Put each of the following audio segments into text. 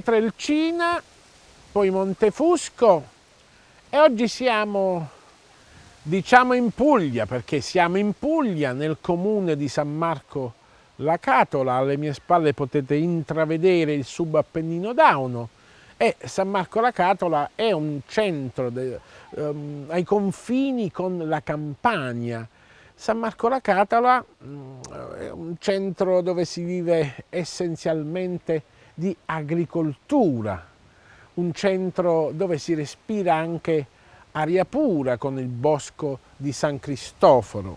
Pietrelcina, poi Montefusco e oggi siamo diciamo in Puglia perché siamo in Puglia nel comune di San Marco la Catola, alle mie spalle potete intravedere il subappennino Dauno e San Marco la Catola è un centro de, um, ai confini con la Campania. San Marco la Catola um, è un centro dove si vive essenzialmente di agricoltura, un centro dove si respira anche aria pura con il bosco di San Cristoforo.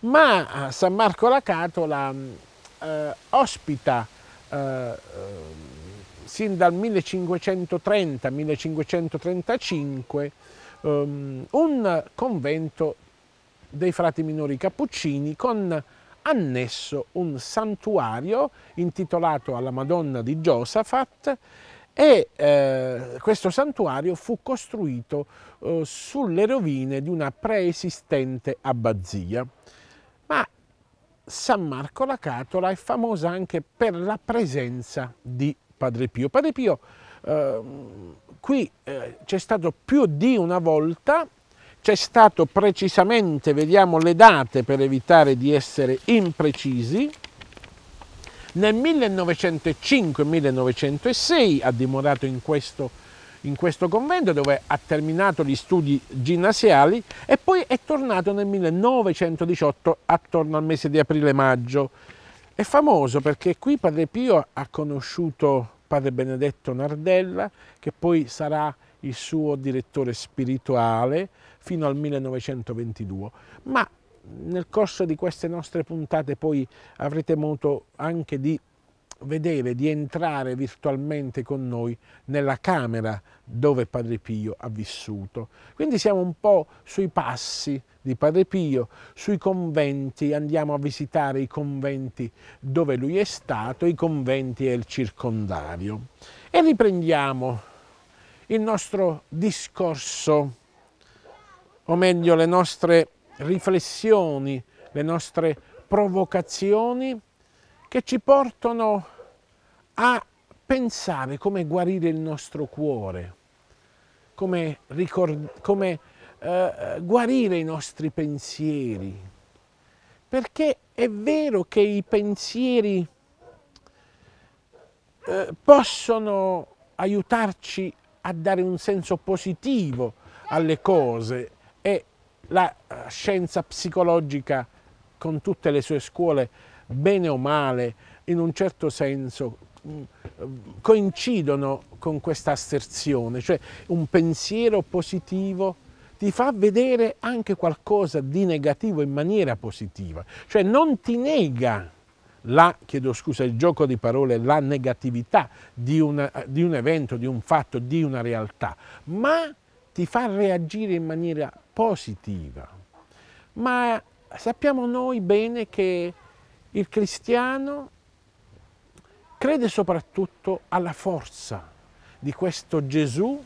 Ma eh, San Marco la Catola mm, eh, ospita eh, ehm, sin dal 1530-1535 ehm, un convento dei frati minori cappuccini con annesso un santuario intitolato alla Madonna di Giosafat e eh, questo santuario fu costruito eh, sulle rovine di una preesistente abbazia. Ma San Marco la Catola è famosa anche per la presenza di Padre Pio. Padre Pio ehm, eh, qui c'è stato più di una volta c'è stato precisamente, vediamo le date per evitare di essere imprecisi, nel 1905-1906 ha dimorato in questo, in questo, convento dove ha terminato gli studi ginnasiali e poi è tornato nel 1918 attorno al mese di aprile-maggio. È famoso perché qui Padre Pio ha conosciuto padre Benedetto Nardella, che poi sarà il suo direttore spirituale fino al 1922. Ma nel corso di queste nostre puntate poi avrete modo anche di vedere di entrare virtualmente con noi nella camera dove Padre Pio ha vissuto. Quindi siamo un po' sui passi di Padre Pio, sui conventi, andiamo a visitare i conventi dove lui è stato, i conventi e il circondario. E riprendiamo il nostro discorso, o meglio le nostre riflessioni, le nostre provocazioni che ci portano a pensare come guarire il nostro cuore, come, ricord- come eh, guarire i nostri pensieri, perché è vero che i pensieri eh, possono aiutarci a dare un senso positivo alle cose e la eh, scienza psicologica con tutte le sue scuole, bene o male, in un certo senso Mm, coincidono con questa asserzione, cioè un pensiero positivo ti fa vedere anche qualcosa di negativo in maniera positiva, cioè non ti nega la, chiedo scusa, il gioco di parole, la negatività di, una, di un evento, di un fatto, di una realtà, ma ti fa reagire in maniera positiva. Ma sappiamo noi bene che il cristiano crede soprattutto alla forza di questo Gesù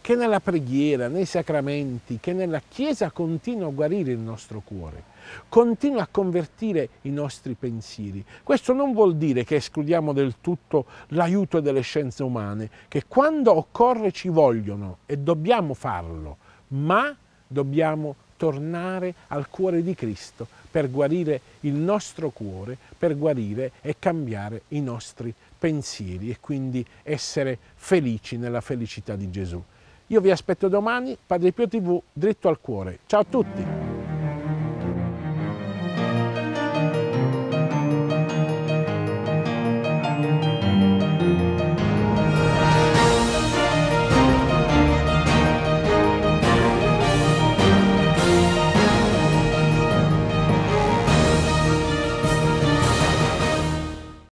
che nella preghiera, nei sacramenti, che nella Chiesa continua a guarire il nostro cuore, continua a convertire i nostri pensieri. Questo non vuol dire che escludiamo del tutto l'aiuto delle scienze umane, che quando occorre ci vogliono e dobbiamo farlo, ma dobbiamo tornare al cuore di Cristo per guarire il nostro cuore, per guarire e cambiare i nostri pensieri e quindi essere felici nella felicità di Gesù. Io vi aspetto domani, Padre Pio TV, dritto al cuore. Ciao a tutti!